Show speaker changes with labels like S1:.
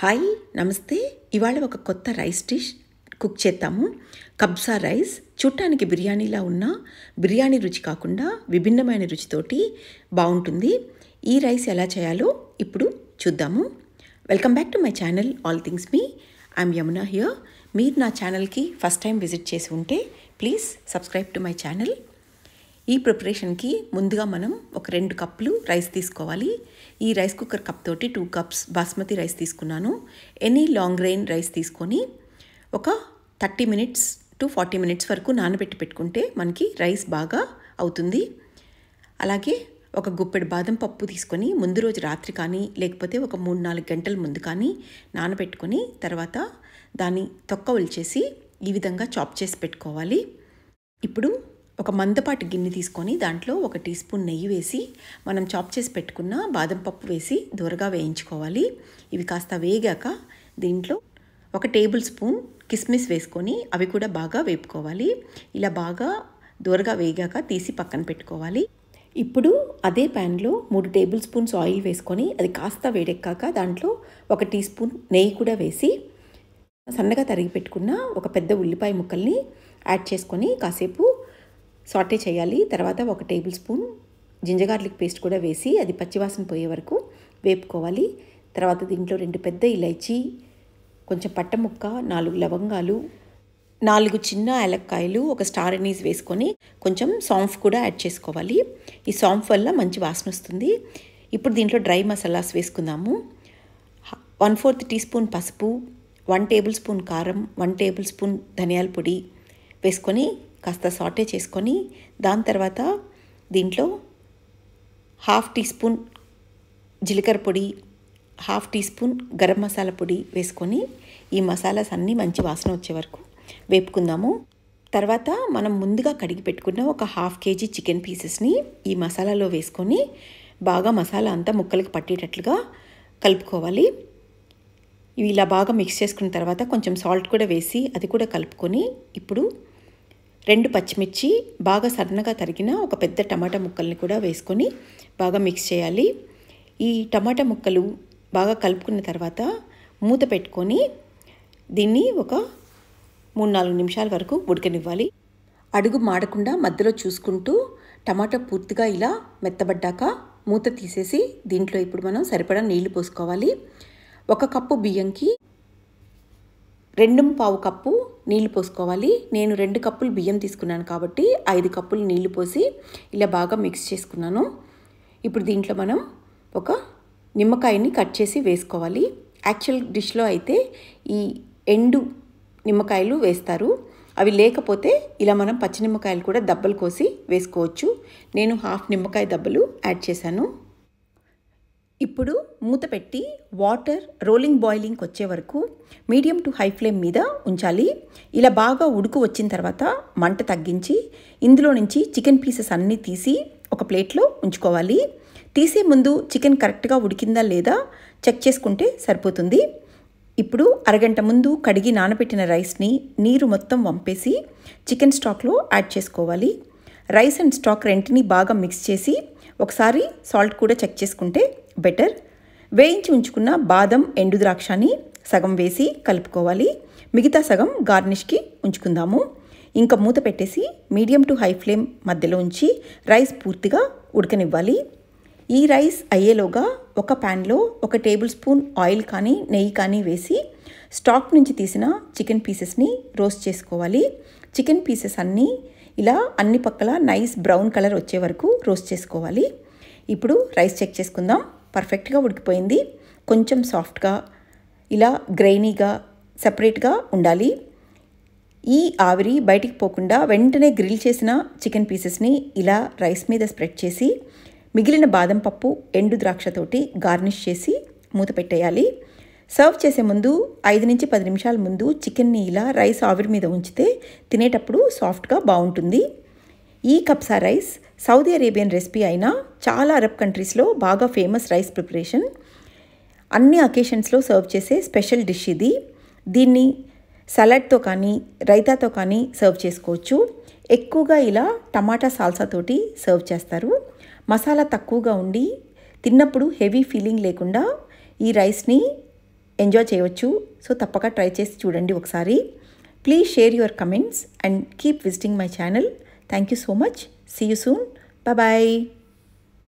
S1: Hi నమస్తే ఇవాళ ఒక కొత్త రైస్ డిష్ కుక్ చేద్దాము కబ్సా రైస్ చూడటానికి బిర్యానీలా ఉన్న బిర్యానీ రుచి కాకుండా విభిన్నమైన రుచితోటి బాగుంటుంది ఈ రైస్ ఎలా చేయాలో ఇప్పుడు చూద్దాము welcome back to my channel all things me I'm Yamuna here మీరు నా ఛానల్కి ఫస్ట్ టైం విజిట్ చేసి ఉంటే please subscribe to my channel ఈ ప్రిపరేషన్కి ముందుగా మనం ఒక రెండు కప్పులు రైస్ తీసుకోవాలి ఈ రైస్ కుక్కర్ కప్ తోటి టూ కప్స్ బాస్మతి రైస్ తీసుకున్నాను ఎనీ లాంగ్ గ్రెయిన్ రైస్ తీసుకొని ఒక thirty minutes to forty minutes వరకు నానబెట్టి పెట్టుకుంటే మనకి రైస్ బాగా అవుతుంది అలాగే ఒక గుప్పెడు బాదం పప్పు తీసుకొని ముందు రోజు రాత్రి కానీ లేకపోతే ఒక మూడు నాలుగు గంటల ముందు కానీ నానబెట్టుకొని తర్వాత దాన్ని తొక్క ఒలిచేసి ఈ విధంగా చాప్ చేసి పెట్టుకోవాలి ఇప్పుడు ఒక మందపాటి గిన్నె తీసుకొని దాంట్లో ఒక టీ స్పూన్ నెయ్యి వేసి మనం చాప్ చేసి పెట్టుకున్న బాదం పప్పు వేసి దూరగా వేయించుకోవాలి ఇవి కాస్త వేగాక దీంట్లో ఒక టేబుల్ స్పూన్ కిస్మిస్ వేసుకొని అవి కూడా బాగా వేపుకోవాలి ఇలా బాగా దూరగా వేగాక తీసి పక్కన పెట్టుకోవాలి ఇప్పుడు అదే ప్యాన్లో మూడు టేబుల్ స్పూన్స్ ఆయిల్ వేసుకొని అది కాస్త వేడెక్కాక దాంట్లో ఒక టీ స్పూన్ నెయ్యి కూడా వేసి సన్నగా తరిగి పెట్టుకున్న ఒక పెద్ద ఉల్లిపాయ ముక్కల్ని యాడ్ చేసుకొని కాసేపు సాటే చేయాలి తర్వాత ఒక tablespoon ginger garlic paste కూడా వేసి అది పచ్చివాసన పోయే వరకు వేపుకోవాలి తర్వాత దీంట్లో రెండు పెద్ద ఇలైచి కొంచెం పట్ట ముక్క నాలుగు లవంగాలు నాలుగు చిన్న ఏలక్కాయలు ఒక స్టార్ అనీస్ వేసుకొని కొంచెం సాంఫ్ కూడా యాడ్ చేసుకోవాలి ఈ సాంఫ్ వల్ల మంచి వాసన వస్తుంది ఇప్పుడు దీంట్లో డ్రై మసాలాస్ వేసుకుందాము వన్ ఫోర్త్ టీ స్పూన్ పసుపు వన్ టేబుల్ స్పూన్ కారం వన్ టేబుల్ స్పూన్ ధనియాల పొడి వేసుకొని కాస్త సాటే చేసుకొని దాని తర్వాత దీంట్లో హాఫ్ టీ స్పూన్ జీలకర్ర పొడి half teaspoon garam masala పొడి వేసుకొని ఈ మసాలాస్ అన్నీ మంచి వాసన వచ్చే వరకు వేపుకుందాము తర్వాత మనం ముందుగా కడిగి పెట్టుకున్న ఒక హాఫ్ కేజీ చికెన్ పీసెస్ని ఈ మసాలాలో వేసుకొని బాగా మసాలా అంతా ముక్కలకు పట్టేటట్లుగా కలుపుకోవాలి ఇవి ఇలా బాగా మిక్స్ చేసుకున్న తర్వాత కొంచెం సాల్ట్ కూడా వేసి అది కూడా కలుపుకొని ఇప్పుడు రెండు పచ్చిమిర్చి బాగా సన్నగా తరిగిన ఒక పెద్ద టమాటా ముక్కల్ని కూడా వేసుకొని బాగా మిక్స్ చేయాలి ఈ టమాటా ముక్కలు బాగా కలుపుకున్న తర్వాత మూత పెట్టుకొని దీన్ని ఒక మూడు నాలుగు నిమిషాల వరకు ఉడకనివ్వాలి అడుగు మాడకుండా మధ్యలో చూసుకుంటూ టమాటా పూర్తిగా ఇలా మెత్తబడ్డాక మూత తీసేసి దీంట్లో ఇప్పుడు మనం సరిపడా నీళ్లు పోసుకోవాలి ఒక కప్పు బియ్యంకి రెండు పావు కప్పు నీళ్లు పోసుకోవాలి నేను రెండు కప్పులు బియ్యం తీసుకున్నాను కాబట్టి ఐదు కప్పులు నీళ్లు పోసి ఇలా బాగా మిక్స్ చేసుకున్నాను ఇప్పుడు దీంట్లో మనం ఒక నిమ్మకాయని కట్ చేసి వేసుకోవాలి యాక్చువల్ డిష్లో అయితే ఈ ఎండు నిమ్మకాయలు వేస్తారు అవి లేకపోతే ఇలా మనం పచ్చి నిమ్మకాయలు కూడా దెబ్బలు కోసి వేసుకోవచ్చు నేను హాఫ్ నిమ్మకాయ దెబ్బలు యాడ్ చేశాను ఇప్పుడు మూత పెట్టి వాటర్ రోలింగ్ బాయిలింగ్కి వచ్చే వరకు మీడియం టు హై ఫ్లేమ్ మీద ఉంచాలి ఇలా బాగా ఉడుకు వచ్చిన తర్వాత మంట తగ్గించి ఇందులో నుంచి చికెన్ పీసెస్ అన్నీ తీసి ఒక ప్లేట్లో ఉంచుకోవాలి తీసే ముందు చికెన్ కరెక్ట్గా ఉడికిందా లేదా చెక్ చేసుకుంటే సరిపోతుంది ఇప్పుడు అరగంట ముందు కడిగి నానబెట్టిన రైస్ని నీరు మొత్తం వంపేసి చికెన్ స్టాక్లో యాడ్ చేసుకోవాలి రైస్ అండ్ స్టాక్ రెంటిని బాగా మిక్స్ చేసి ఒకసారి సాల్ట్ కూడా చెక్ చేసుకుంటే బెటర్ వేయించి ఉంచుకున్న బాదం ఎండు ద్రాక్షని సగం వేసి కలుపుకోవాలి మిగతా సగం గార్నిష్కి ఉంచుకుందాము ఇంకా మూత పెట్టేసి మీడియం టు హై ఫ్లేమ్ మధ్యలో ఉంచి రైస్ పూర్తిగా ఉడకనివ్వాలి ఈ రైస్ అయ్యేలోగా ఒక ప్యాన్లో ఒక టేబుల్ స్పూన్ ఆయిల్ కానీ నెయ్యి కానీ వేసి స్టాక్ నుంచి తీసిన చికెన్ పీసెస్ని రోస్ట్ చేసుకోవాలి చికెన్ పీసెస్ అన్నీ ఇలా అన్ని పక్కల నైస్ బ్రౌన్ కలర్ వచ్చే వరకు రోస్ట్ చేసుకోవాలి ఇప్పుడు రైస్ చెక్ చేసుకుందాం పర్ఫెక్ట్గా ఉడికిపోయింది కొంచెం సాఫ్ట్గా ఇలా గ్రైనీగా సపరేట్గా ఉండాలి ఈ ఆవిరి బయటికి పోకుండా వెంటనే గ్రిల్ చేసిన చికెన్ పీసెస్ని ఇలా రైస్ మీద స్ప్రెడ్ చేసి మిగిలిన బాదం పప్పు ఎండు ద్రాక్షతోటి గార్నిష్ చేసి మూత పెట్టేయాలి సర్వ్ చేసే ముందు ఐదు నుంచి పది నిమిషాల ముందు చికెన్ని ఇలా రైస్ ఆవిరి మీద ఉంచితే తినేటప్పుడు సాఫ్ట్గా బాగుంటుంది ఈ kabsa rice Saudi Arabian recipe అయినా చాలా అరబ్ కంట్రీస్లో బాగా ఫేమస్ రైస్ ప్రిపరేషన్ అన్ని అకేషన్స్లో సర్వ్ చేసే స్పెషల్ డిష్ ఇది దీన్ని సలాడ్తో కానీ రైతాతో కానీ సర్వ్ చేసుకోవచ్చు ఎక్కువగా ఇలా టమాటా సాల్సాతోటి సర్వ్ చేస్తారు మసాలా తక్కువగా ఉండి తిన్నప్పుడు హెవీ ఫీలింగ్ లేకుండా ఈ రైస్ని ఎంజాయ్ చేయవచ్చు సో తప్పక ట్రై చేసి చూడండి ఒకసారి please share your comments and keep visiting my channel Thank you so much. See you soon. Bye bye.